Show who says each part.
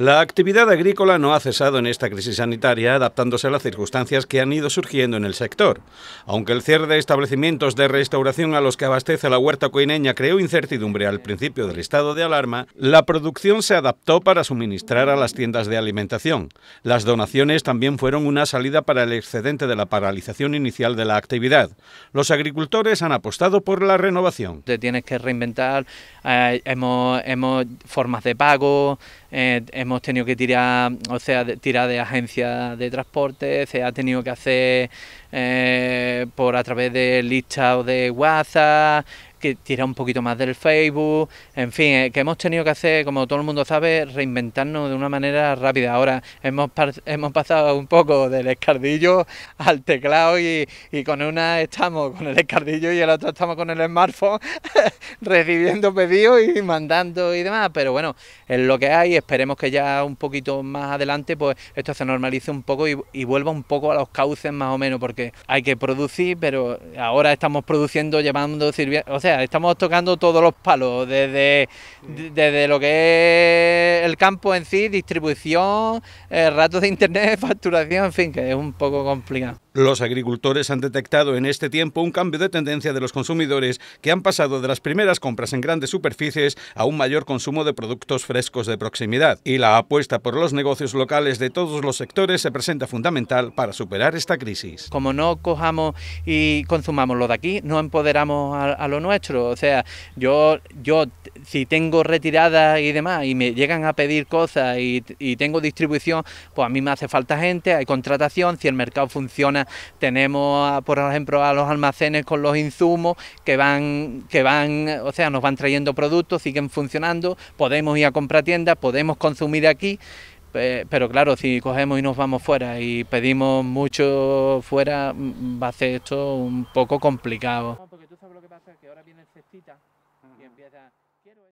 Speaker 1: La actividad agrícola no ha cesado en esta crisis sanitaria, adaptándose a las circunstancias que han ido surgiendo en el sector. Aunque el cierre de establecimientos de restauración a los que abastece la huerta coineña creó incertidumbre al principio del estado de alarma, la producción se adaptó para suministrar a las tiendas de alimentación. Las donaciones también fueron una salida para el excedente de la paralización inicial de la actividad. Los agricultores han apostado por la renovación. Te tienes que reinventar, eh, hemos, formas de pago, eh,
Speaker 2: hemos tenido que tirar, o sea, de, tirar de agencias de transporte, se ha tenido que hacer eh, por a través de listas de WhatsApp, que tira un poquito más del Facebook, en fin, eh, que hemos tenido que hacer, como todo el mundo sabe, reinventarnos de una manera rápida. Ahora hemos, hemos pasado un poco del escardillo al teclado y, con una estamos con el escardillo y el otro estamos con el smartphone recibiendo pedidos y mandando y demás, pero bueno, es lo que hay, esperemos que ya un poquito más adelante pues esto se normalice un poco y, vuelva un poco a los cauces más o menos, porque hay que producir, pero ahora estamos produciendo, llevando, sirviendo, o sea, estamos tocando todos los palos, desde, desde lo que es campo en sí, distribución, eh, ratos de internet, facturación, en fin, que es un poco complicado.
Speaker 1: Los agricultores han detectado en este tiempo un cambio de tendencia de los consumidores que han pasado de las primeras compras en grandes superficies a un mayor consumo de productos frescos de proximidad. Y la apuesta por los negocios locales de todos los sectores se presenta fundamental para superar esta crisis. Como no cojamos y consumamos lo de aquí, no empoderamos a, lo nuestro.
Speaker 2: O sea, yo, yo si tengo retirada y demás y me llegan a pedir cosas y, tengo distribución, pues a mí me hace falta gente, hay contratación, si el mercado funciona, tenemos, por ejemplo, a los almacenes con los insumos que van, que van, o sea, nos van trayendo productos, siguen funcionando, podemos ir a comprar tiendas, podemos consumir aquí. Pero claro, si cogemos y nos vamos fuera y pedimos mucho fuera, mm, va a ser esto un poco complicado. porque lo que pasa, que ahora viene quiero